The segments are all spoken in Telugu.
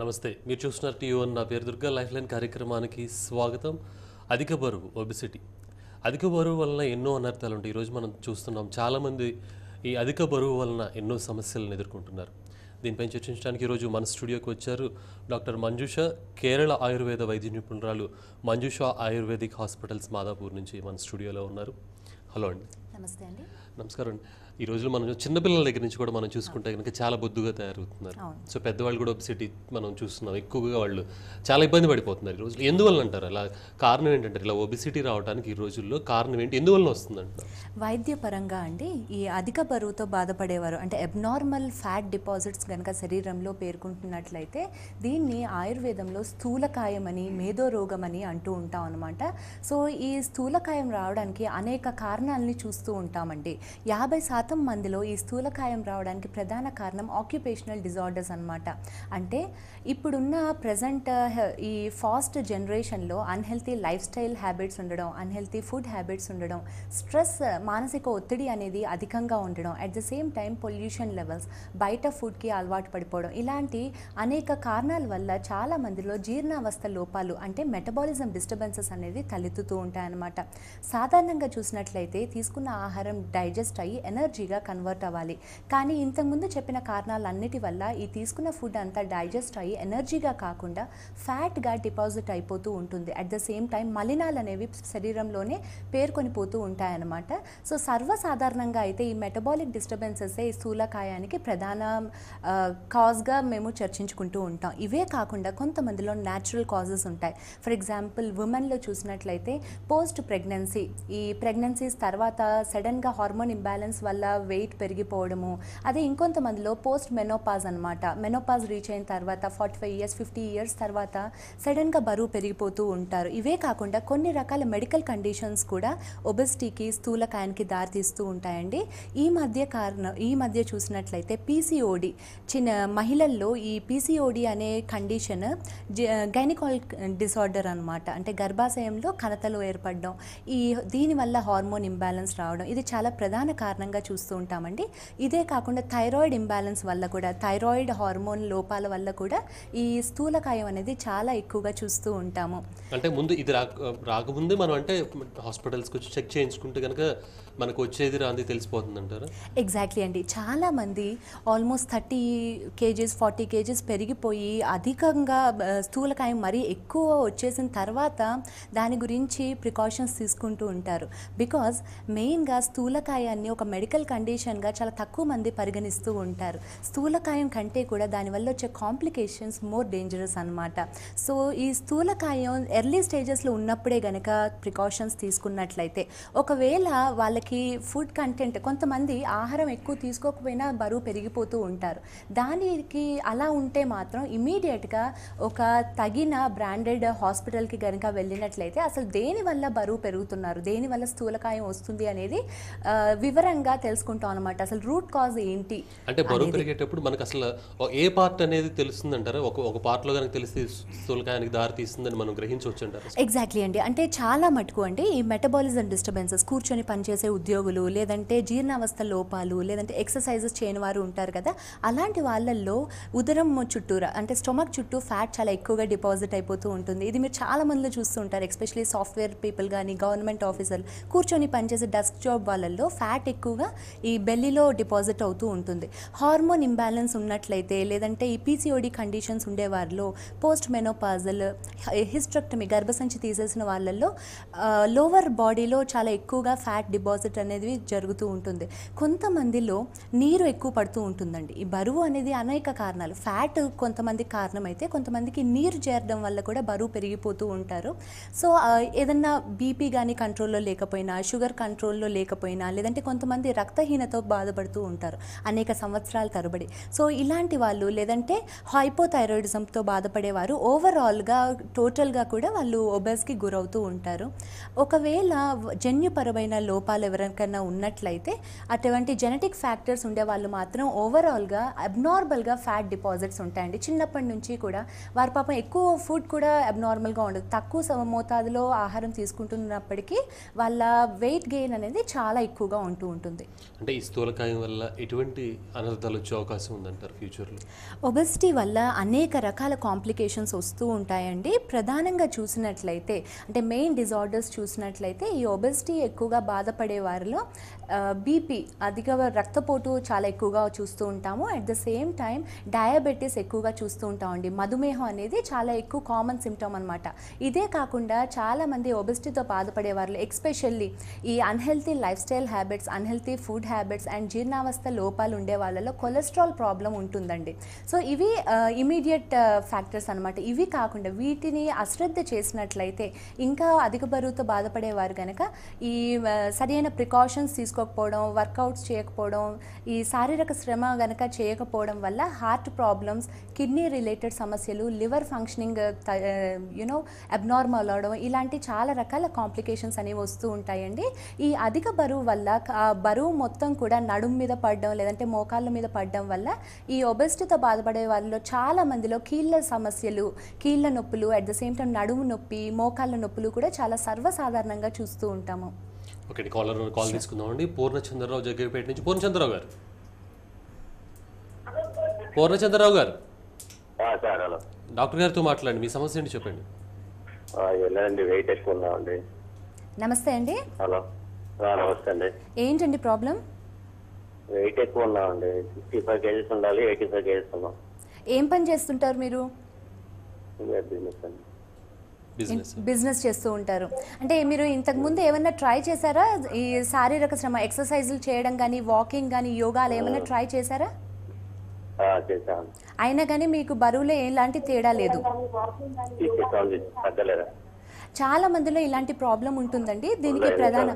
నమస్తే మీరు చూస్తున్నారు టీవన్ నా పేరు దుర్గా లైఫ్ లైన్ కార్యక్రమానికి స్వాగతం అధిక బరువు ఒబిసిటీ అధిక బరువు వలన ఎన్నో అనర్థాలు ఉంటాయి ఈరోజు మనం చూస్తున్నాం చాలామంది ఈ అధిక బరువు వలన ఎన్నో సమస్యలను ఎదుర్కొంటున్నారు దీనిపై చర్చించడానికి ఈరోజు మన స్టూడియోకి వచ్చారు డాక్టర్ మంజుష కేరళ ఆయుర్వేద వైద్య నిపుణురాలు మంజుష ఆయుర్వేదిక్ హాస్పిటల్స్ మాదాపూర్ నుంచి మన స్టూడియోలో ఉన్నారు హలో అండి నమస్తే అండి నమస్కారం అండి ఈ రోజులు మనం చిన్నపిల్లల దగ్గర నుంచి కూడా మనం చూసుకుంటే కనుక చాలా బొద్దుగా తయారవుతున్నారు సో పెద్దవాళ్ళు కూడా ఒబిసిటీ మనం చూస్తున్నాం ఎక్కువగా వాళ్ళు చాలా ఇబ్బంది పడిపోతున్నారు ఈ రోజు ఎందువల్ల అంటారు అలా కారణం ఏంటంటారు ఇలా ఒబిసిటీ రావడానికి ఈ రోజుల్లో కారణం ఏంటి ఎందువల్ల వస్తుందంట వైద్య పరంగా అండి ఈ అధిక బరువుతో బాధపడేవారు అంటే అబ్నార్మల్ ఫ్యాట్ డిపాజిట్స్ కనుక శరీరంలో పేర్కొంటున్నట్లయితే దీన్ని ఆయుర్వేదంలో స్థూలకాయమని మేధో రోగం అని అంటూ ఉంటాం అనమాట సో ఈ స్థూలకాయం రావడానికి అనేక కారణాలని చూస్తూ ఉంటామండి యాభై శాతం శాతం మందిలో ఈ స్థూలకాయం రావడానికి ప్రధాన కారణం ఆక్యుపేషనల్ డిజార్డర్స్ అనమాట అంటే ఇప్పుడున్న ప్రజెంట్ ఈ ఫాస్ట్ జనరేషన్లో అన్హెల్తీ లైఫ్ స్టైల్ హ్యాబిట్స్ ఉండడం అన్హెల్తీ ఫుడ్ హ్యాబిట్స్ ఉండడం స్ట్రెస్ మానసిక ఒత్తిడి అనేది అధికంగా ఉండడం at the same time pollution levels బయట ఫుడ్కి అలవాటు పడిపోవడం ఇలాంటి అనేక కారణాల వల్ల చాలా మందిలో జీర్ణావస్థ లోపాలు అంటే మెటబాలిజం డిస్టర్బెన్సెస్ అనేది తలెత్తుతూ ఉంటాయన్నమాట సాధారణంగా చూసినట్లయితే తీసుకున్న ఆహారం డైజెస్ట్ అయ్యి ఎనర్జీ ఎనర్జీగా కన్వర్ట్ అవ్వాలి కానీ ఇంతకుముందు చెప్పిన కారణాలన్నిటి వల్ల ఈ తీసుకున్న ఫుడ్ అంతా డైజెస్ట్ అయ్యి ఎనర్జీగా కాకుండా ఫ్యాట్గా డిపాజిట్ అయిపోతూ ఉంటుంది అట్ ద సేమ్ టైం మలినాలు అనేవి శరీరంలోనే పేర్కొని పోతూ ఉంటాయన్నమాట సో సర్వసాధారణంగా అయితే ఈ మెటబాలిక్ డిస్టర్బెన్సెసే ఈ స్థూలకాయానికి ప్రధాన కాజ్గా మేము చర్చించుకుంటూ ఉంటాం ఇవే కాకుండా కొంతమందిలో న్యాచురల్ కాజెస్ ఉంటాయి ఫర్ ఎగ్జాంపుల్ ఉమెన్లో చూసినట్లయితే పోస్ట్ ప్రెగ్నెన్సీ ఈ ప్రెగ్నెన్సీస్ తర్వాత సడన్గా హార్మోన్ ఇంబ్యాలెన్స్ వల్ల లేదా వెయిట్ పెరిగిపోవడము అదే ఇంకొంతమందిలో పోస్ట్ మెనోపాజ్ అనమాట మెనోపాజ్ రీచ్ అయిన తర్వాత forty five years fifty years తర్వాత సడన్గా బరువు పెరిగిపోతూ ఉంటారు ఇవే కాకుండా కొన్ని రకాల మెడికల్ కండిషన్స్ కూడా ఒబెసిటీకి స్థూలకాయానికి దారితీస్తూ ఉంటాయండి ఈ మధ్య కారణం ఈ మధ్య చూసినట్లయితే పీసీఓడి చిన్న మహిళల్లో ఈ పీసీఓడి అనే కండిషన్ గైనికాల్ డిసార్డర్ అనమాట అంటే గర్భాశయంలో కణతలు ఏర్పడడం ఈ దీనివల్ల హార్మోన్ ఇంబ్యాలెన్స్ రావడం ఇది చాలా ప్రధాన కారణంగా చూ చూస్తూ ఉంటామండి ఇదే కాకుండా థైరాయిడ్ ఇంబ్యాలెన్స్ వల్ల కూడా థైరాయిడ్ హార్మోన్ లోపాల వల్ల కూడా ఈ స్థూలకాయం అనేది చాలా ఎక్కువగా చూస్తూ ఉంటాము అంటే ముందు ఇది రాకముందే మనం అంటే హాస్పిటల్స్కి వచ్చి చెక్ చేయించుకుంటే కనుక మనకు వచ్చేది రాంది తెలిసిపోతుంది అంటారా ఎగ్జాక్ట్లీ అండి చాలామంది almost thirty kgs forty kgs పెరిగిపోయి అధికంగా స్థూలకాయం మరీ ఎక్కువ వచ్చేసిన తర్వాత దాని గురించి ప్రికాషన్స్ తీసుకుంటూ ఉంటారు బికాజ్ మెయిన్గా స్థూలకాయాన్ని ఒక మెడికల్ కండిషన్గా చాలా తక్కువ మంది పరిగణిస్తూ ఉంటారు స్థూలకాయం కంటే కూడా దానివల్ల వచ్చే కాంప్లికేషన్స్ మోర్ డేంజరస్ అనమాట సో ఈ స్థూలకాయం ఎర్లీ స్టేజెస్లో ఉన్నప్పుడే గనక ప్రికాషన్స్ తీసుకున్నట్లయితే ఒకవేళ వాళ్ళకి వాళ్ళకి ఫుడ్ కంటెంట్ కొంతమంది ఆహారం ఎక్కువ తీసుకోకపోయినా బరువు పెరిగిపోతూ ఉంటారు దానికి అలా ఉంటే మాత్రం ఇమీడియట్గా ఒక తగిన బ్రాండెడ్ హాస్పిటల్కి కనుక వెళ్ళినట్లయితే అసలు దేనివల్ల బరువు పెరుగుతున్నారు దేనివల్ల స్థూలకాయం వస్తుంది అనేది వివరంగా తెలుసుకుంటాం అనమాట అసలు రూట్ కాజ్ ఏంటి అంటే బరువు పెరిగేటప్పుడు మనకు అసలు ఏ పార్ట్ అనేది తెలుస్తుంది అంటారు ఒక ఒక పార్ట్లో కనుక తెలిసి స్థూలకాయానికి దారి తీస్తుందని మనం గ్రహించవచ్చు అంటారు ఎగ్జాక్ట్లీ అండి అంటే చాలా మటుకు అండి ఈ మెటబాలిజం డిస్టర్బెన్సెస్ కూర్చొని పనిచేసే ఉద్యోగులు లేదంటే జీర్ణావస్థ లోపాలు లేదంటే ఎక్సర్సైజెస్ చేయని వారు ఉంటారు కదా అలాంటి వాళ్ళల్లో ఉదరం చుట్టూరా అంటే స్టొమక్ చుట్టూ ఫ్యాట్ చాలా ఎక్కువగా డిపాజిట్ అయిపోతూ ఉంటుంది ఇది మీరు చాలా మందిలో చూస్తూ ఉంటారు ఎస్పెషలీ సాఫ్ట్వేర్ పీపుల్ కానీ గవర్నమెంట్ ఆఫీసర్లు కూర్చొని పనిచేసే డెస్క్ జాబ్ వాళ్ళల్లో ఫ్యాట్ ఎక్కువగా ఈ బెల్లీలో డిపాజిట్ అవుతూ ఉంటుంది హార్మోన్ ఇంబ్యాలెన్స్ ఉన్నట్లయితే లేదంటే ఈ పీసీఓడి కండిషన్స్ ఉండేవారిలో పోస్ట్ మెనోపాజల్ హిస్ట్రక్టమీ గర్భసంచి తీసేసిన వాళ్ళల్లో లోవర్ బాడీలో చాలా ఎక్కువగా ఫ్యాట్ డిపాజిట్ డిపాజిట్ అనేది జరుగుతూ ఉంటుంది కొంతమందిలో నీరు ఎక్కువ పడుతూ ఉంటుందండి ఈ బరువు అనేది అనేక కారణాలు ఫ్యాట్ కొంతమంది కారణం అయితే కొంతమందికి నీరు చేరడం వల్ల కూడా బరువు పెరిగిపోతూ ఉంటారు సో ఏదన్నా బీపీ కానీ కంట్రోల్లో లేకపోయినా షుగర్ కంట్రోల్లో లేకపోయినా లేదంటే కొంతమంది రక్తహీనతో బాధపడుతూ ఉంటారు అనేక సంవత్సరాల తరబడి సో ఇలాంటి వాళ్ళు లేదంటే హైపోథైరాయిడిజంతో బాధపడేవారు ఓవరాల్గా టోటల్గా కూడా వాళ్ళు ఒబెస్కి గురవుతూ ఉంటారు ఒకవేళ జన్యుపరమైన లోపాల ఎవరికైనా ఉన్నట్లయితే అటువంటి జెనెటిక్ ఫ్యాక్టర్స్ ఉండే వాళ్ళు మాత్రం ఓవరాల్గా అబ్నార్మల్గా ఫ్యాట్ డిపాజిట్స్ ఉంటాయండి చిన్నప్పటి నుంచి కూడా వారి పాపం ఎక్కువ ఫుడ్ కూడా అబ్నార్మల్గా ఉండదు తక్కువ మోతాదులో ఆహారం తీసుకుంటున్నప్పటికీ వాళ్ళ వెయిట్ గెయిన్ అనేది చాలా ఎక్కువగా ఉంటూ ఉంటుంది అంటే ఈ స్థూలకాయం వల్ల ఎటువంటి అనర్థాలు వచ్చే అవకాశం ఉందంటారు ఫ్యూచర్లో ఒబెసిటీ వల్ల అనేక రకాల కాంప్లికేషన్స్ వస్తూ ఉంటాయండి ప్రధానంగా చూసినట్లయితే అంటే మెయిన్ డిజార్డర్స్ చూసినట్లయితే ఈ ఒబెసిటీ ఎక్కువగా బాధపడే llevarlo బీపీ అధిక రక్తపోటు చాలా ఎక్కువగా చూస్తూ ఉంటాము at the same time diabetes ఎక్కువగా చూస్తూ ఉంటామండి మధుమేహం అనేది చాలా ఎక్కువ కామన్ సిమ్టమ్ అనమాట ఇదే కాకుండా చాలామంది ఒబెసిటీతో బాధపడే వాళ్ళు ఎక్స్పెషల్లీ ఈ unhealthy life style habits unhealthy food habits and జీర్ణావస్థ లోపాలు ఉండే వాళ్ళలో కొలెస్ట్రాల్ ప్రాబ్లం ఉంటుందండి సో ఇవి ఇమీడియట్ ఫ్యాక్టర్స్ అనమాట ఇవి కాకుండా వీటిని అశ్రద్ధ చేసినట్లయితే ఇంకా అధిక బరువుతో బాధపడేవారు కనుక ఈ సరైన ప్రికాషన్స్ తీసుకు తీసుకోకపోవడం వర్కౌట్స్ చేయకపోవడం ఈ శారీరక శ్రమ కనుక చేయకపోవడం వల్ల హార్ట్ ప్రాబ్లమ్స్ కిడ్నీ రిలేటెడ్ సమస్యలు లివర్ ఫంక్షనింగ్ యునో అబ్నార్మల్ అవడం ఇలాంటి చాలా రకాల కాంప్లికేషన్స్ అనేవి వస్తూ ఉంటాయండి ఈ అధిక బరువు వల్ల బరువు మొత్తం కూడా నడుము మీద పడడం లేదంటే మోకాళ్ళ మీద పడడం వల్ల ఈ ఒబెస్టీతో బాధపడే వాళ్ళలో చాలా మందిలో కీళ్ళ సమస్యలు కీళ్ళ నొప్పులు అట్ ద సేమ్ టైం నడుము నొప్పి మోకాళ్ళ నొప్పులు కూడా చాలా సర్వసాధారణంగా చూస్తూ ఉంటాము ఒకటి కాలర్ కాల్ తీసుకుందామండి పూర్ణచంద్రరావు జగ్గపేట నుంచి పూర్ణచంద్రరావు గారు పూర్ణచంద్రరావు గారు డాక్టర్ గారితో మాట్లాడండి మీ సమస్య ఏంటి చెప్పండి వెయిట్ ఎక్కువ ఉన్నామండి నమస్తే అండి హలో నమస్తే అండి ఏంటండి ప్రాబ్లం వెయిట్ ఎక్కువ ఉన్నామండి ఫిఫ్టీ ఫైవ్ కేజెస్ ఉండాలి ఎయిటీ ఫైవ్ కేజెస్ ఉన్నాం ఏం పని చేస్తుంటారు మీరు బిజినెస్ అండి బిజినెస్ చేస్తూ ఉంటారు అంటే మీరు ఇంతకు ముందు ఏమైనా ట్రై చేశారా ఈ శారీరక శ్రమ ఎక్సర్సైజ్లు చేయడం కానీ వాకింగ్ కానీ యోగాలు ఏమైనా ట్రై చేశారా అయినా కానీ మీకు బరువులో ఎలాంటి తేడా లేదు చాలా మందిలో ఇలాంటి ప్రాబ్లం ఉంటుందండి దీనికి ప్రధాన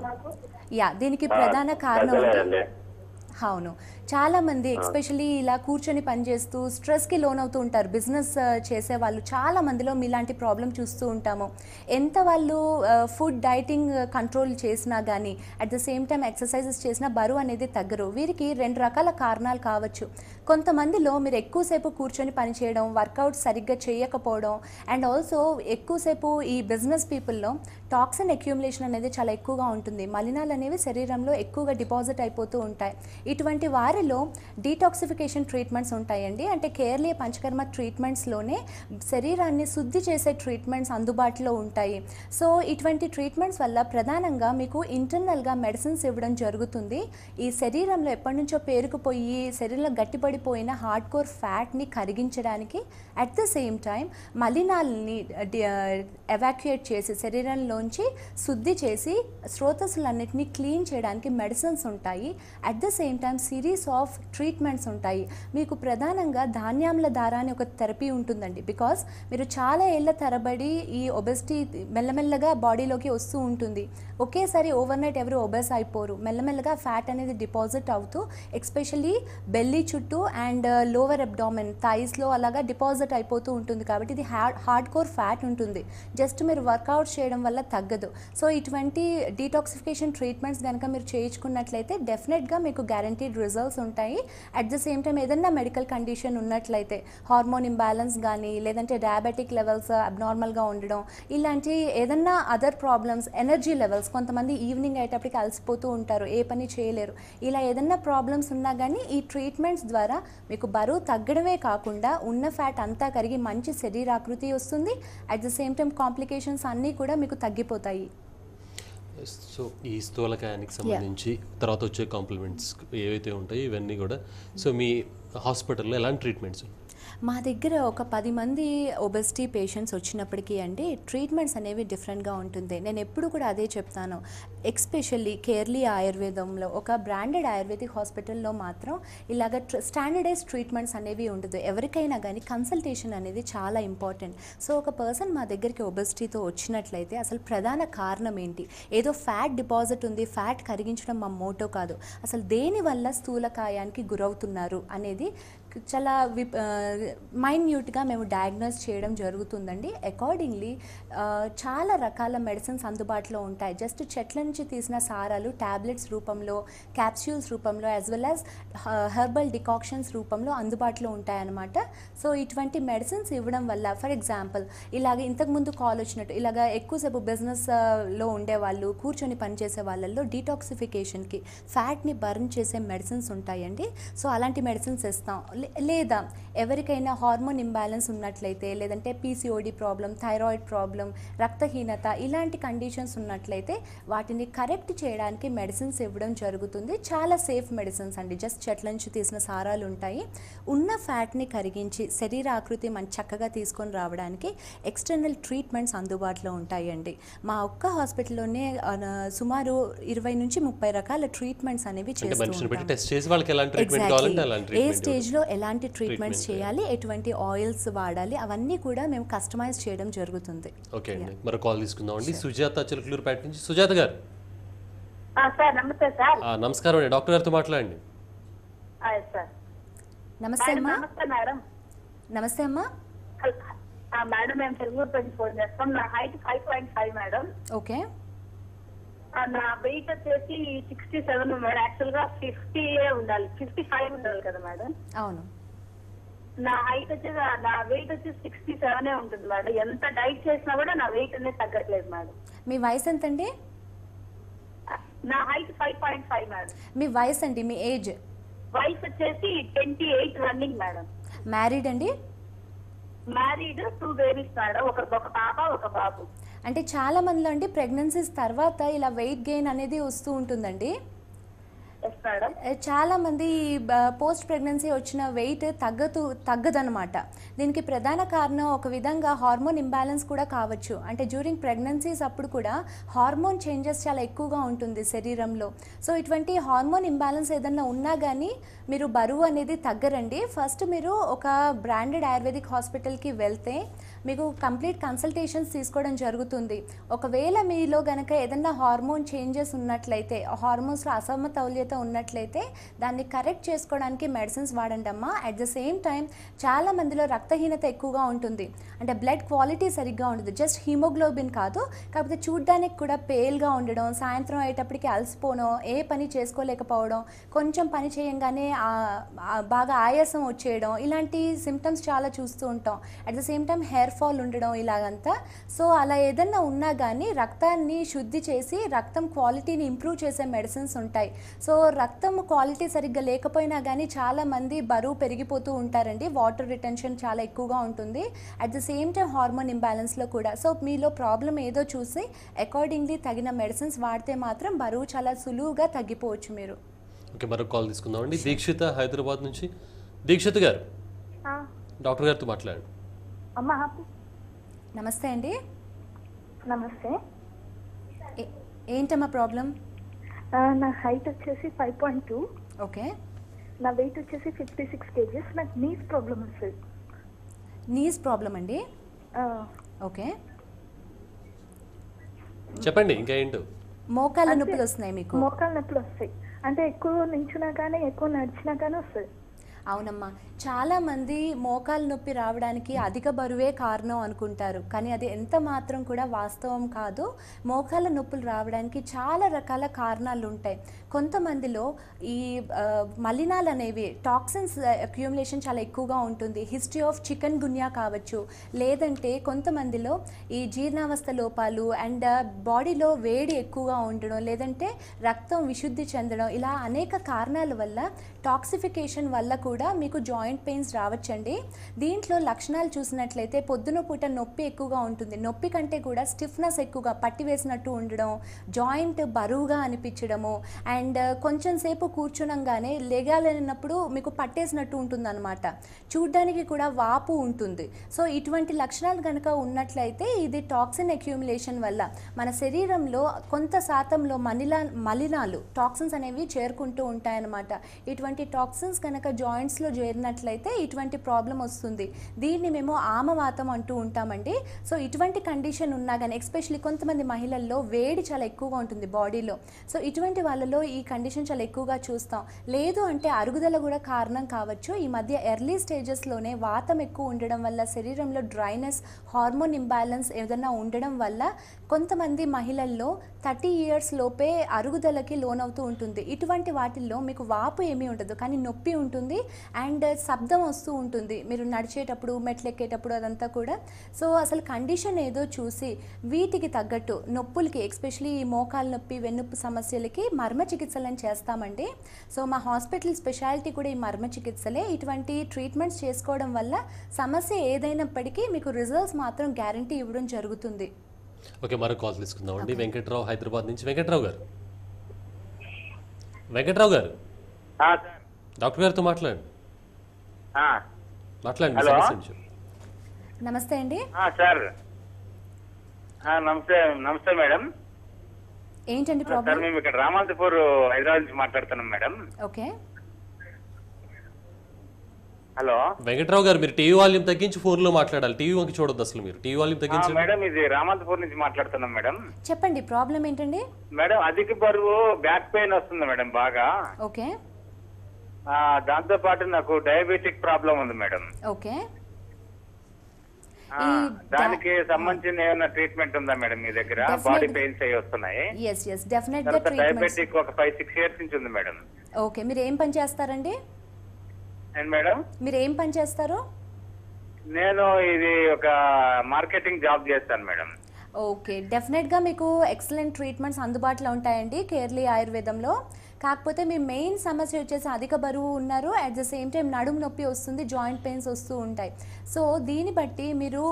యా దీనికి ప్రధాన కారణం అవును చాలామంది ఎక్స్పెషలీ ఇలా కూర్చొని పనిచేస్తూ స్ట్రెస్కి లోన్ అవుతూ ఉంటారు బిజినెస్ uh, చేసే వాళ్ళు చాలా మందిలో మీలాంటి ప్రాబ్లం చూస్తూ ఉంటాము ఎంత వాళ్ళు ఫుడ్ డైటింగ్ కంట్రోల్ చేసినా కానీ at the same time exercises చేసినా బరువు అనేది తగ్గరు వీరికి రెండు రకాల కారణాలు కావచ్చు కొంతమందిలో మీరు ఎక్కువసేపు కూర్చొని పనిచేయడం వర్కౌట్ సరిగ్గా చేయకపోవడం అండ్ ఆల్సో ఎక్కువసేపు ఈ బిజినెస్ పీపుల్లో టాక్సిన్ అక్యూములేషన్ అనేది చాలా ఎక్కువగా ఉంటుంది మలినాలు అనేవి శరీరంలో ఎక్కువగా డిపాజిట్ అయిపోతూ ఉంటాయి ఇటువంటి వారి వాటిలో డీటాక్సిఫికేషన్ ట్రీట్మెంట్స్ ఉంటాయండి అంటే కేర్లీ పంచకర్మ ట్రీట్మెంట్స్లోనే శరీరాన్ని శుద్ధి చేసే ట్రీట్మెంట్స్ అందుబాటులో ఉంటాయి సో ఇటువంటి ట్రీట్మెంట్స్ వల్ల ప్రధానంగా మీకు ఇంటర్నల్గా మెడిసిన్స్ ఇవ్వడం జరుగుతుంది ఈ శరీరంలో ఎప్పటి నుంచో పేరుకుపోయి శరీరంలో గట్టిపడిపోయిన హార్డ్ కోర్ ఫ్యాట్ని కరిగించడానికి అట్ ద సేమ్ టైం మలినాల్ని ఎవాక్యుయేట్ చేసి శరీరంలోంచి శుద్ధి చేసి స్రోతస్సులన్నింటినీ క్లీన్ చేయడానికి మెడిసిన్స్ ఉంటాయి at the same time series series of treatments ఉంటాయి మీకు ప్రధానంగా ధాన్యాముల దార అని ఒక థెరపీ ఉంటుందండి బికాస్ మీరు చాలా ఏళ్ళ తరబడి ఈ ఒబెసిటీ మెల్లమెల్లగా బాడీలోకి వస్తూ ఉంటుంది ఒకేసారి ఓవర్ నైట్ ఎవరు ఒబెస్ అయిపోరు మెల్లమెల్లగా ఫ్యాట్ అనేది డిపాజిట్ అవుతూ ఎక్స్పెషల్లీ బెల్లీ చుట్టూ అండ్ లోవర్ అబ్డామెన్ థైస్లో అలాగా డిపాజిట్ అయిపోతూ ఉంటుంది కాబట్టి ఇది హార్డ్ కోర్ ఫ్యాట్ ఉంటుంది జస్ట్ మీరు వర్కౌట్ చేయడం వల్ల తగ్గదు సో ఇటువంటి డీటాక్సిఫికేషన్ ట్రీట్మెంట్స్ కనుక మీరు చేయించుకున్నట్లయితే డెఫినెట్గా మీకు గ్యారంటీడ్ రిజల్ట్స్ రిజర్వ్స్ ఉంటాయి అట్ ద సేమ్ టైం ఏదైనా మెడికల్ కండిషన్ ఉన్నట్లయితే హార్మోన్ ఇంబ్యాలెన్స్ కానీ లేదంటే డయాబెటిక్ లెవెల్స్ అబ్నార్మల్గా ఉండడం ఇలాంటి ఏదన్నా అదర్ ప్రాబ్లమ్స్ ఎనర్జీ లెవెల్స్ కొంతమంది ఈవినింగ్ అయ్యేటప్పటికి అలసిపోతూ ఉంటారు ఏ పని చేయలేరు ఇలా ఏదన్నా ప్రాబ్లమ్స్ ఉన్నా కానీ ఈ ట్రీట్మెంట్స్ ద్వారా మీకు బరువు తగ్గడమే కాకుండా ఉన్న ఫ్యాట్ అంతా కరిగి మంచి శరీరాకృతి వస్తుంది at the same time complications అన్నీ కూడా మీకు తగ్గిపోతాయి సో ఈ స్థూలకాయానికి సంబంధించి తర్వాత వచ్చే కాంప్లిమెంట్స్ ఏవైతే ఉంటాయో ఇవన్నీ కూడా సో మీ హాస్పిటల్లో ఎలాంటి ట్రీట్మెంట్స్ మా దగ్గర ఒక పది మంది ఒబెసిటీ పేషెంట్స్ వచ్చినప్పటికీ అండి ట్రీట్మెంట్స్ అనేవి డిఫరెంట్గా ఉంటుంది నేను ఎప్పుడు కూడా అదే చెప్తాను ఎక్స్పెషల్లీ కేర్లీ ఆయుర్వేదంలో ఒక బ్రాండెడ్ ఆయుర్వేదిక్ హాస్పిటల్లో మాత్రం ఇలాగ స్టాండర్డైజ్ ట్రీట్మెంట్స్ అనేవి ఉండదు ఎవరికైనా కానీ కన్సల్టేషన్ అనేది చాలా ఇంపార్టెంట్ సో ఒక పర్సన్ మా దగ్గరికి ఒబెసిటీతో వచ్చినట్లయితే అసలు ప్రధాన కారణం ఏంటి ఏదో ఫ్యాట్ డిపాజిట్ ఉంది ఫ్యాట్ కరిగించడం మా మోటో కాదు అసలు దేనివల్ల స్థూలకాయానికి గురవుతున్నారు అనేది చాలా వి మైన్యూట్గా మేము డయాగ్నోస్ చేయడం జరుగుతుందండి అకార్డింగ్లీ చాలా రకాల మెడిసిన్స్ అందుబాటులో ఉంటాయి జస్ట్ చెట్ల నుంచి తీసిన సారాలు ట్యాబ్లెట్స్ రూపంలో క్యాప్స్యూల్స్ రూపంలో as well as herbal decoctions రూపంలో అందుబాటులో ఉంటాయన్నమాట సో ఇటువంటి మెడిసిన్స్ ఇవ్వడం వల్ల ఫర్ ఎగ్జాంపుల్ ఇలాగ ఇంతకుముందు కాల్ వచ్చినట్టు ఇలాగ ఎక్కువసేపు బిజినెస్లో ఉండేవాళ్ళు కూర్చొని పనిచేసే వాళ్ళల్లో డీటాక్సిఫికేషన్కి ఫ్యాట్ని బర్న్ చేసే మెడిసిన్స్ ఉంటాయండి సో అలాంటి మెడిసిన్స్ ఇస్తాం లేదా ఎవరికైనా హార్మోన్ ఇంబ్యాలెన్స్ ఉన్నట్లయితే లేదంటే పీసీఓడి ప్రాబ్లం థైరాయిడ్ ప్రాబ్లం రక్తహీనత ఇలాంటి కండిషన్స్ ఉన్నట్లయితే వాటిని కరెక్ట్ చేయడానికి మెడిసిన్స్ ఇవ్వడం జరుగుతుంది చాలా సేఫ్ మెడిసిన్స్ అండి జస్ట్ చెట్ల నుంచి తీసిన సారాలు ఉంటాయి ఉన్న ఫ్యాట్ని కరిగించి శరీర ఆకృతి మన చక్కగా తీసుకొని రావడానికి ఎక్స్టర్నల్ ట్రీట్మెంట్స్ అందుబాటులో ఉంటాయండి మా ఒక్క హాస్పిటల్లోనే సుమారు ఇరవై నుంచి ముప్పై రకాల ట్రీట్మెంట్స్ అనేవి చేస్తూ ఏ స్టేజ్లో ఎలాంటి ట్రీట్మెంట్స్ చేయాలి ఎటువంటి ఆయిల్స్ వాడాలి అవన్నీ కూడా మేము కస్టమైజ్ చేయడం జరుగుతుంది ఓకే అండి మరి కాల్ తీసుకుందాం అండి సుజాత చిలకలూరుపేట నుంచి సుజాత గారు నమస్కారం అండి డాక్టర్ గారితో మాట్లాడండి నమస్తే అమ్మా నమస్తే అమ్మా మేడం మేము తెలుగు ఫోన్ చేస్తాం నా height five point five madam okay నా వెయిట్ వచ్చేసి సిక్స్టీ సెవెన్ మేడం యాక్చువల్ గా ఫిఫ్టీ ఉండాలి ఫిఫ్టీ ఫైవ్ ఉండాలి కదా మేడం అవును నా హైట్ వచ్చేసి నా వెయిట్ వచ్చి సిక్స్టీ సెవెన్ ఉంటుంది మేడం ఎంత డైట్ చేసినా కూడా నా వెయిట్ అనేది తగ్గట్లేదు మేడం మీ వయసు ఎంతండి నా height five point five madam మీ వయసు అండి మీ ఏజ్ వయసు వచ్చేసి twenty eight running madam married అండి మ్యారీడ్ టూ బేబీస్ మేడం ఒక ఒక పాప ఒక బాబు అంటే చాలా మందిలో అండి ప్రెగ్నెన్సీస్ తర్వాత ఇలా వెయిట్ గెయిన్ అనేది వస్తూ ఉంటుందండి చాలా మంది పోస్ట్ ప్రెగ్నెన్సీ వచ్చిన వెయిట్ తగ్గదు తగ్గదనమాట దీనికి ప్రధాన కారణం ఒక విధంగా హార్మోన్ ఇంబ్యాలెన్స్ కూడా కావచ్చు అంటే జ్యూరింగ్ ప్రెగ్నెన్సీస్ అప్పుడు కూడా హార్మోన్ చేంజెస్ చాలా ఎక్కువగా ఉంటుంది శరీరంలో సో ఇటువంటి హార్మోన్ ఇంబ్యాలెన్స్ ఏదన్నా ఉన్నా కానీ మీరు బరువు అనేది తగ్గరండి ఫస్ట్ మీరు ఒక బ్రాండెడ్ ఆయుర్వేదిక్ హాస్పిటల్కి వెళ్తే మీకు కంప్లీట్ కన్సల్టేషన్స్ తీసుకోవడం జరుగుతుంది ఒకవేళ మీలో గనక ఏదైనా హార్మోన్ చేంజెస్ ఉన్నట్లయితే హార్మోన్స్లో అసమతౌల్యత ఉన్నట్లయితే దాన్ని కరెక్ట్ చేసుకోవడానికి మెడిసిన్స్ వాడండి అట్ ద సేమ్ టైం చాలా మందిలో రక్తహీనత ఎక్కువగా ఉంటుంది అంటే బ్లడ్ క్వాలిటీ సరిగ్గా ఉండదు జస్ట్ హీమోగ్లోబిన్ కాదు కాకపోతే చూడ్డానికి కూడా పేల్గా ఉండడం సాయంత్రం అయ్యేటప్పటికి అలసిపోవడం ఏ పని చేసుకోలేకపోవడం కొంచెం పని చేయంగానే బాగా ఆయాసం వచ్చేయడం ఇలాంటి సిమ్టమ్స్ చాలా చూస్తూ ఉంటాం at the same time hair hair fall fall ఉండడం ఇలాగంతా సో అలా ఏదన్నా ఉన్నా కానీ రక్తాన్ని శుద్ధి చేసి రక్తం క్వాలిటీని ఇంప్రూవ్ చేసే మెడిసిన్స్ ఉంటాయి సో రక్తం క్వాలిటీ సరిగ్గా లేకపోయినా కానీ చాలామంది బరువు పెరిగిపోతూ ఉంటారండి వాటర్ రిటెన్షన్ చాలా ఎక్కువగా ఉంటుంది at the same time hormone ఇంబ్యాలెన్స్లో కూడా సో మీలో ప్రాబ్లం ఏదో చూసి అకార్డింగ్లీ తగిన మెడిసిన్స్ వాడితే మాత్రం బరువు చాలా సులువుగా తగ్గిపోవచ్చు మీరు ఓకే మరొక కాల్ తీసుకుందామండి దీక్షిత హైదరాబాద్ నుంచి దీక్షిత్ గారు డాక్టర్ గారితో మాట్లాడండి అమ్మా నమస్తే అండి నమస్తే ఏంటమ్మా ప్రాబ్లం నా హైట్ వచ్చేసి ఫైవ్ పాయింట్ టూ ఓకే నా వెయిట్ వచ్చేసి ఫిఫ్టీ సిక్స్ కేజీస్ నాకు నీస్ ప్రాబ్లం వస్తుంది నీస్ ప్రాబ్లం అండి ఓకే చెప్పండి ఇంకా మోకాళ్ళ నొప్పులు వస్తున్నాయి మీకు మోకాళ్ళ నొప్పులు వస్తాయి అంటే ఎక్కువ నించున్నా కానీ ఎక్కువ నడిచినా కానీ వస్తుంది అవునమ్మా చాలామంది మోకాలు నొప్పి రావడానికి అధిక బరువే కారణం అనుకుంటారు కానీ అది ఎంత మాత్రం కూడా వాస్తవం కాదు మోకాల నొప్పులు రావడానికి చాలా రకాల కారణాలు ఉంటాయి కొంతమందిలో ఈ మలినాలు అనేవి టాక్సిన్స్ అక్యూములేషన్ చాలా ఎక్కువగా ఉంటుంది హిస్టరీ ఆఫ్ చికెన్ గున్యా కావచ్చు లేదంటే కొంతమందిలో ఈ జీర్ణావస్థ లోపాలు అండ్ బాడీలో వేడి ఎక్కువగా ఉండడం లేదంటే రక్తం విశుద్ధి చెందడం ఇలా అనేక కారణాల వల్ల టాక్సిఫికేషన్ వల్ల కూడా కూడా మీకు జాయింట్ పెయిన్స్ రావచ్చండి దీంట్లో లక్షణాలు చూసినట్లయితే పొద్దున పూట నొప్పి ఎక్కువగా ఉంటుంది నొప్పి కంటే కూడా స్టిఫ్నెస్ ఎక్కువగా పట్టి వేసినట్టు ఉండడం జాయింట్ బరువుగా అనిపించడము అండ్ కొంచెం సేపు కూర్చునంగానే లేగాలన్నప్పుడు మీకు పట్టేసినట్టు ఉంటుంది అనమాట చూడ్డానికి కూడా వాపు ఉంటుంది సో ఇటువంటి లక్షణాలు కనుక ఉన్నట్లయితే ఇది టాక్సిన్ అక్యూములేషన్ వల్ల మన శరీరంలో కొంత శాతంలో మలిలా మలినాలు టాక్సిన్స్ అనేవి చేరుకుంటూ ఉంటాయన్నమాట ఇటువంటి టాక్సిన్స్ కనుక జాయింట్ జాయింట్స్లో చేరినట్లయితే ఇటువంటి ప్రాబ్లం వస్తుంది దీన్ని మేము ఆమవాతం అంటూ ఉంటామండి సో ఇటువంటి కండిషన్ ఉన్నా కానీ ఎస్పెషలీ కొంతమంది మహిళల్లో వేడి చాలా ఎక్కువగా ఉంటుంది బాడీలో సో ఇటువంటి వాళ్ళలో ఈ కండిషన్ చాలా ఎక్కువగా చూస్తాం లేదు అంటే అరుగుదల కూడా కారణం కావచ్చు ఈ మధ్య ఎర్లీ స్టేజెస్లోనే వాతం ఎక్కువ ఉండడం వల్ల శరీరంలో డ్రైనెస్ హార్మోన్ ఇంబ్యాలెన్స్ ఏదైనా ఉండడం వల్ల కొంతమంది మహిళల్లో థర్టీ ఇయర్స్ లోపే అరుగుదలకి లోనవుతూ ఉంటుంది ఇటువంటి వాటిల్లో మీకు వాపు ఏమీ ఉండదు కానీ నొప్పి ఉంటుంది అండ్ శబ్దం వస్తూ ఉంటుంది మీరు నడిచేటప్పుడు మెట్లెక్కేటప్పుడు అదంతా కూడా సో అసలు కండిషన్ ఏదో చూసి వీటికి తగ్గట్టు నొప్పులకి ఎక్స్పెషలీ ఈ మోకాలు నొప్పి వెన్నుప్పు సమస్యలకి మర్మ చికిత్సలను చేస్తామండి సో మా హాస్పిటల్ స్పెషాలిటీ కూడా ఈ మర్మ చికిత్సలే ఇటువంటి ట్రీట్మెంట్స్ చేసుకోవడం వల్ల సమస్య ఏదైనప్పటికీ మీకు రిజల్ట్స్ మాత్రం గ్యారంటీ ఇవ్వడం జరుగుతుంది ఓకే మరో కాల్ తీసుకుందాం అండి వెంకట్రావు హైదరాబాద్ నుంచి వెంకట్రావు గారు వెంకట్రావు గారు డాక్టర్ గారితో మాట్లాడండి మాట్లాడండి నమస్తే అండి సార్ నమస్తే నమస్తే మేడం ఏంటండి ప్రాబ్లం మేము ఇక్కడ రామాంతపూర్ హైదరాబాద్ నుంచి మాట్లాడుతున్నాం మేడం ఓకే హలో వెంకట్రావు గారు మీరు టీవీ వాల్యూమ్ తగ్గించి ఫోన్ లో మాట్లాడాలి టీవీ వంకి చూడొద్దు అసలు మీరు టీవీ వాల్యూమ్ తగ్గించి మేడం ఇది రామంతపూర్ నుంచి మాట్లాడుతున్నాం మేడం చెప్పండి ప్రాబ్లం ఏంటండి మేడం అధిక బరువు బ్యాక్ పెయిన్ వస్తుంది మేడం బాగా ఓకే దాంతో పాటు నాకు డయాబెటిక్ ప్రాబ్లం ఉంది మేడం ఓకే దానికి సంబంధించిన ఏమైనా ట్రీట్మెంట్ ఉందా మేడం మీ దగ్గర బాడీ పెయిన్స్ అయ్యి వస్తున్నాయి ఎస్ ఎస్ డెఫినెట్ గా డయాబెటిక్ ఒక ఫైవ్ సిక్స్ ఇయర్స్ నుంచి ఉంది మేడం ఓకే మీరు ఏం పని చేస్తారండి మేడం మీరు ఏం పని చేస్తారు నేను ఇది ఒక మార్కెటింగ్ జాబ్ చేస్తాను మేడం ఓకే డెఫినెట్గా మీకు ఎక్సలెంట్ ట్రీట్మెంట్స్ అందుబాటులో ఉంటాయండి కేర్లీ ఆయుర్వేదంలో కాకపోతే మీ మెయిన్ సమస్య వచ్చేసి అధిక బరువు ఉన్నారు అట్ ద సేమ్ టైం నడుము నొప్పి వస్తుంది జాయింట్ పెయిన్స్ వస్తూ ఉంటాయి సో దీన్ని బట్టి మీరు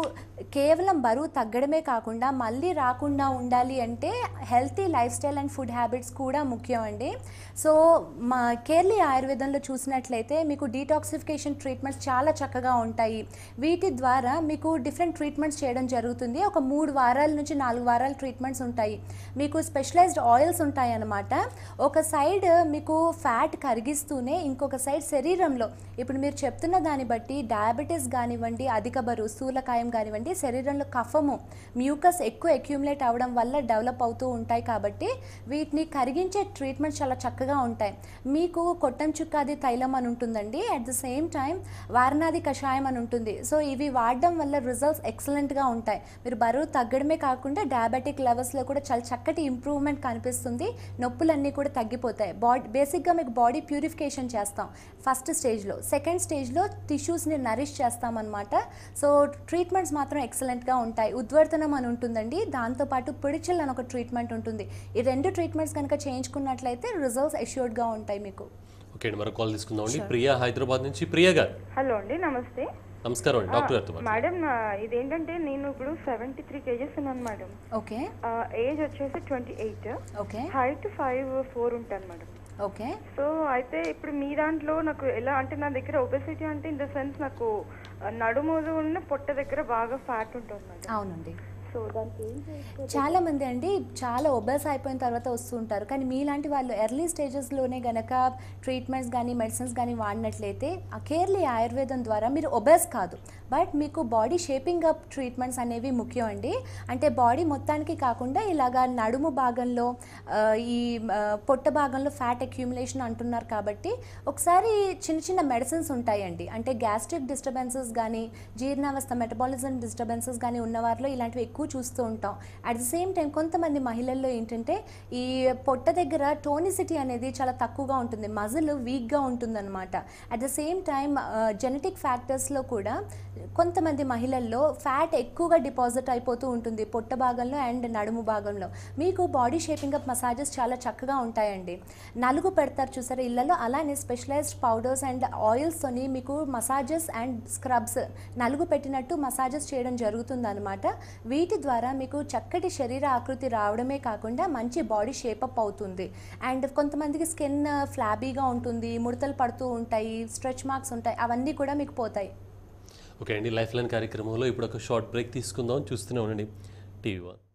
కేవలం బరువు తగ్గడమే కాకుండా మళ్ళీ రాకుండా ఉండాలి అంటే healthy lifestyle and food habits కూడా ముఖ్యం అండి సో మా కేర్లీ ఆయుర్వేదంలో చూసినట్లయితే మీకు డీటాక్సిఫికేషన్ ట్రీట్మెంట్స్ చాలా చక్కగా ఉంటాయి వీటి ద్వారా మీకు డిఫరెంట్ ట్రీట్మెంట్స్ చేయడం జరుగుతుంది ఒక మూడు వారాలు వారాల నుంచి నాలుగు వారాల ట్రీట్మెంట్స్ ఉంటాయి మీకు స్పెషలైజ్డ్ ఆయిల్స్ ఉంటాయి అన్నమాట ఒక సైడ్ మీకు ఫ్యాట్ కరిగిస్తూనే ఇంకొక సైడ్ శరీరంలో ఇప్పుడు మీరు చెప్తున్న దాన్ని బట్టి డయాబెటీస్ కానివ్వండి అధిక బరువు స్థూలకాయం కానివ్వండి శరీరంలో కఫము మ్యూకస్ ఎక్కువ అక్యూములేట్ అవ్వడం వల్ల డెవలప్ అవుతూ ఉంటాయి కాబట్టి వీటిని కరిగించే ట్రీట్మెంట్ చాలా చక్కగా ఉంటాయి మీకు కొట్టం చుక్కాది తైలం అని ఉంటుందండి అట్ ద సేమ్ టైం వారణాది కషాయం అని ఉంటుంది సో ఇవి వాడడం వల్ల రిజల్ట్స్ ఎక్సలెంట్గా ఉంటాయి మీరు బరువు తగ్గడమే కాకుండా డయాబెటిక్ లెవెల్స్లో కూడా చాలా చక్కటి ఇంప్రూవ్మెంట్ కనిపిస్తుంది నొప్పులన్నీ కూడా తగ్గిపోతాయి బాడీ బేసిక్గా మీకు బాడీ ప్యూరిఫికేషన్ చేస్తాం ఫస్ట్ స్టేజ్లో సెకండ్ స్టేజ్లో టిష్యూస్ని నరిష్ చేస్తామన్నమాట సో ట్రీట్మెంట్స్ మాత్రం ఎక్సలెంట్గా ఉంటాయి ఉద్వర్తనం అని ఉంటుందండి దాంతోపాటు పిడిచిల్ అని ఒక ట్రీట్మెంట్ ఉంటుంది ఈ రెండు ట్రీట్మెంట్స్ కనుక చేయించుకున్నట్లయితే రిజల్ట్స్ అష్యూర్డ్గా ఉంటాయి మీకు ఓకే అండి కాల్ తీసుకుందాం అండి ప్రియా హైదరాబాద్ నుంచి ప్రియా గారు హలో అండి నమస్తే నమస్కారం అండి డాక్టర్ మేడం ఇదేంటంటే నేను ఇప్పుడు సెవెంటీ త్రీ కేజెస్ ఉన్నాను మేడం ఓకే ఏజ్ వచ్చేసి twenty eight okay height five four ఉంటాను మేడం ఓకే సో అయితే ఇప్పుడు మీ దాంట్లో నాకు ఎలా అంటే నా దగ్గర ఒబెసిటీ అంటే ఇన్ ద సెన్స్ నాకు నడుముదు ఉన్న పొట్ట దగ్గర బాగా ఫ్యాట్ ఉంటుంది మేడం అవునండి చాలా మంది అండి చాలా ఒబెస్ అయిపోయిన తర్వాత వస్తూ ఉంటారు కానీ మీలాంటి వాళ్ళు ఎర్లీ స్టేజెస్లోనే గనక ట్రీట్మెంట్స్ కానీ మెడిసిన్స్ కానీ వాడినట్లయితే కేర్లీ ఆయుర్వేదం ద్వారా మీరు ఒబెస్ కాదు బట్ మీకు బాడీ షేపింగ్ అప్ ట్రీట్మెంట్స్ అనేవి ముఖ్యం అండి అంటే బాడీ మొత్తానికి కాకుండా ఇలాగా నడుము భాగంలో ఈ పొట్ట భాగంలో ఫ్యాట్ అక్యూములేషన్ అంటున్నారు కాబట్టి ఒకసారి చిన్న చిన్న మెడిసిన్స్ ఉంటాయండి అంటే గ్యాస్ట్రిక్ డిస్టర్బెన్సెస్ కానీ జీర్ణావస్థ మెటబాలిజం డిస్టర్బెన్సెస్ కానీ ఉన్నవారిలో ఇలాంటివి ఎక్కువ ఎక్కువ చూస్తూ ఉంటాం అట్ ద సేమ్ టైం కొంతమంది మహిళల్లో ఏంటంటే ఈ పొట్ట దగ్గర టోనిసిటీ అనేది చాలా తక్కువగా ఉంటుంది మజిల్ వీక్గా ఉంటుందన్నమాట at the same time genetic ఫ్యాక్టర్స్లో కూడా కొంతమంది మహిళల్లో ఫ్యాట్ ఎక్కువగా డిపాజిట్ అయిపోతూ ఉంటుంది పొట్ట భాగంలో అండ్ నడుము భాగంలో మీకు బాడీ షేపింగ్ అప్ మసాజెస్ చాలా చక్కగా ఉంటాయండి నలుగు పెడతారు చూసారా ఇళ్లలో అలానే స్పెషలైజ్డ్ పౌడర్స్ అండ్ ఆయిల్స్తోని మీకు మసాజెస్ అండ్ స్క్రబ్స్ నలుగు పెట్టినట్టు మసాజెస్ చేయడం జరుగుతుంది అనమాట వీ వీటి ద్వారా మీకు చక్కటి శరీర ఆకృతి రావడమే కాకుండా మంచి బాడీ షేపప్ అవుతుంది అండ్ కొంతమందికి స్కిన్ ఫ్లాబీగా ఉంటుంది ముడతలు పడుతూ ఉంటాయి స్ట్రెచ్ మార్క్స్ ఉంటాయి అవన్నీ కూడా మీకు పోతాయి ఓకే అండి లైఫ్ లైన్ కార్యక్రమంలో ఇప్పుడు ఒక షార్ట్ బ్రేక్ తీసుకుందాం చూస్తూనే ఉండండి టీవీ వన్